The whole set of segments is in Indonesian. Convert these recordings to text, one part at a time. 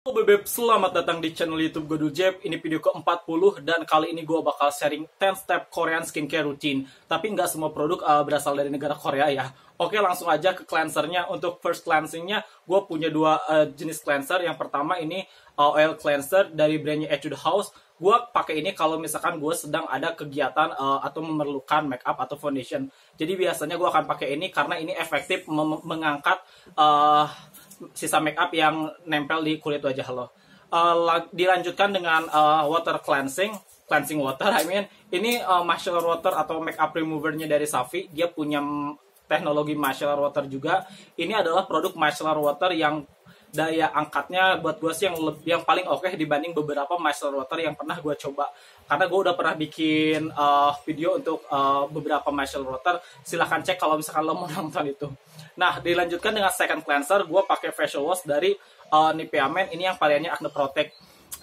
Halo Bebep, selamat datang di channel YouTube Godul Jeb. Ini video ke-40 dan kali ini gue bakal sharing 10 step Korean skincare routine. Tapi nggak semua produk uh, berasal dari negara Korea ya. Oke, langsung aja ke cleansernya. Untuk first cleansingnya, gue punya dua uh, jenis cleanser. Yang pertama ini uh, oil cleanser dari brandnya Etude House. Gue pakai ini kalau misalkan gue sedang ada kegiatan uh, atau memerlukan makeup atau foundation. Jadi biasanya gue akan pakai ini karena ini efektif mengangkat uh, sisa make up yang nempel di kulit wajah lo. Uh, dilanjutkan dengan uh, water cleansing, cleansing water. I mean, ini uh, eh, micellar water atau make up removernya dari Safi. Dia punya teknologi micellar water juga. Ini adalah produk micellar water yang daya angkatnya buat gue sih yang lebih, yang paling oke okay dibanding beberapa micellar water yang pernah gue coba karena gue udah pernah bikin uh, video untuk uh, beberapa micellar water silahkan cek kalau misalkan lo mau nonton itu Nah, dilanjutkan dengan second cleanser, gue pakai facial wash dari uh, Nivea Men. Ini yang variannya Acne Protect.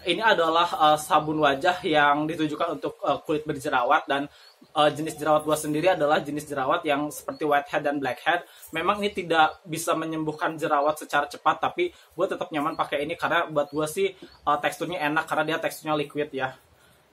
Ini adalah uh, sabun wajah yang ditujukan untuk uh, kulit berjerawat dan uh, jenis jerawat gue sendiri adalah jenis jerawat yang seperti whitehead dan blackhead. Memang ini tidak bisa menyembuhkan jerawat secara cepat, tapi gue tetap nyaman pakai ini karena buat gue sih uh, teksturnya enak karena dia teksturnya liquid ya.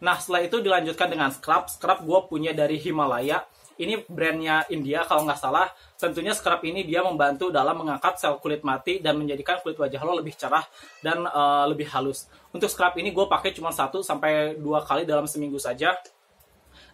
Nah setelah itu dilanjutkan dengan scrub. Scrub gue punya dari Himalaya. Ini brandnya India kalau nggak salah. Tentunya scrub ini dia membantu dalam mengangkat sel kulit mati dan menjadikan kulit wajah lo lebih cerah dan uh, lebih halus. Untuk scrub ini gue pakai cuma 1 sampai dua kali dalam seminggu saja.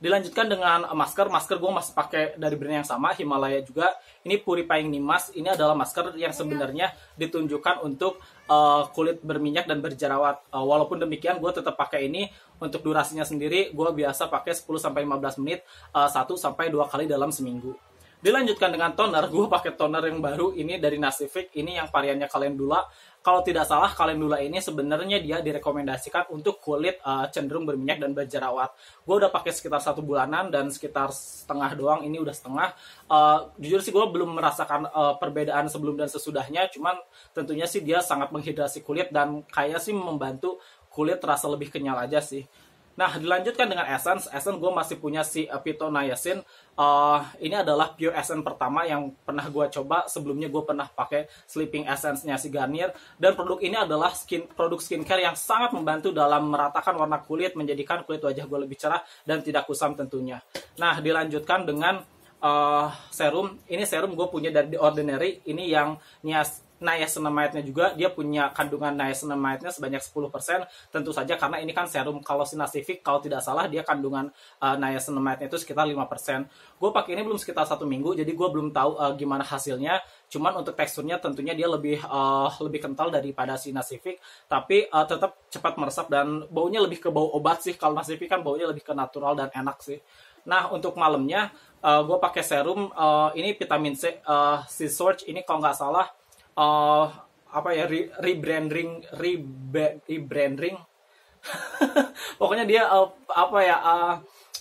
Dilanjutkan dengan masker. Masker gue masih pakai dari brand yang sama, Himalaya juga. Ini Purifying Nimas. Ini adalah masker yang iya. sebenarnya ditunjukkan untuk uh, kulit berminyak dan berjerawat. Uh, walaupun demikian, gue tetap pakai ini untuk durasinya sendiri. Gue biasa pakai 10 sampai 15 menit, uh, eh, 1 sampai 2 kali dalam seminggu. Dilanjutkan dengan toner, gue pakai toner yang baru ini dari Nasific, ini yang variannya Calendula. Kalau tidak salah, Calendula ini sebenarnya dia direkomendasikan untuk kulit uh, cenderung berminyak dan berjerawat. Gue udah pakai sekitar satu bulanan dan sekitar setengah doang, ini udah setengah. Uh, jujur sih gue belum merasakan uh, perbedaan sebelum dan sesudahnya, cuman tentunya sih dia sangat menghidrasi kulit dan kayak sih membantu kulit terasa lebih kenyal aja sih. Nah, dilanjutkan dengan Essence. Essence gue masih punya si Pito eh, Pitonayacin. Uh, eh, ini adalah pure essence pertama yang pernah gue coba. Sebelumnya gue pernah pakai sleeping essence-nya si Garnier. Dan produk ini adalah skin produk skincare yang sangat membantu dalam meratakan warna kulit, menjadikan kulit wajah gue lebih cerah dan tidak kusam tentunya. Nah, dilanjutkan dengan uh, serum. Ini serum gue punya dari The Ordinary. Ini yang nias niacinamide-nya juga dia punya kandungan niacinamide-nya sebanyak 10% tentu saja karena ini kan serum kalosinasifik kalau tidak salah dia kandungan uh, niacinamide-nya itu sekitar 5%. Gue pakai ini belum sekitar satu minggu jadi gue belum tahu uh, gimana hasilnya cuman untuk teksturnya tentunya dia lebih uh, lebih kental daripada si tapi uh, tetap cepat meresap dan baunya lebih ke bau obat sih kalau nasifik kan baunya lebih ke natural dan enak sih nah untuk malamnya uh, gue pakai serum uh, ini vitamin C uh, si Surge ini kalau nggak salah uh, apa ya re rebranding rebranding pokoknya dia uh, apa ya uh,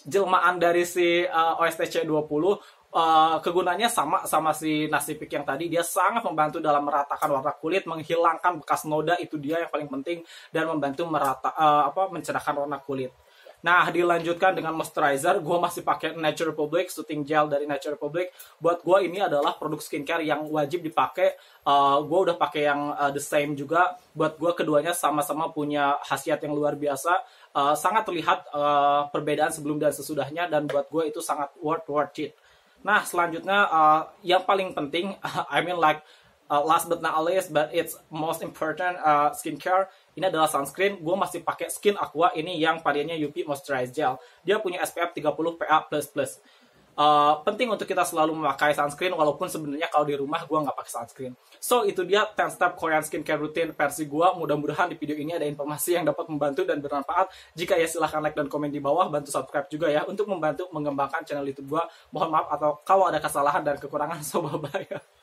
jelmaan dari si uh, OSTC 20 Uh, kegunaannya sama sama si nasi pik yang tadi dia sangat membantu dalam meratakan warna kulit menghilangkan bekas noda itu dia yang paling penting dan membantu merata uh, apa mencerahkan warna kulit Nah, dilanjutkan dengan moisturizer. Gue masih pakai Nature Republic, shooting gel dari Nature Republic. Buat gue ini adalah produk skincare yang wajib dipakai. Uh, eh, gue udah pakai yang uh, the same juga. Buat gue keduanya sama-sama punya khasiat yang luar biasa. Uh, sangat terlihat uh, perbedaan sebelum dan sesudahnya. Dan buat gue itu sangat worth worth it. Nah, selanjutnya uh, yang paling penting, I mean like uh, last but not least but it's most important uh, skincare ini adalah sunscreen gue masih pakai skin aqua ini yang variannya UV moisturize gel dia punya SPF 30 PA++ Uh, penting untuk kita selalu memakai sunscreen walaupun sebenarnya kalau di rumah gue nggak pakai sunscreen. So itu dia 10 step Korean skincare routine versi gue. Mudah-mudahan di video ini ada informasi yang dapat membantu dan bermanfaat. Jika ya silahkan like dan komen di bawah, bantu subscribe juga ya untuk membantu mengembangkan channel YouTube gue. Mohon maaf atau kalau ada kesalahan dan kekurangan, so bye bye.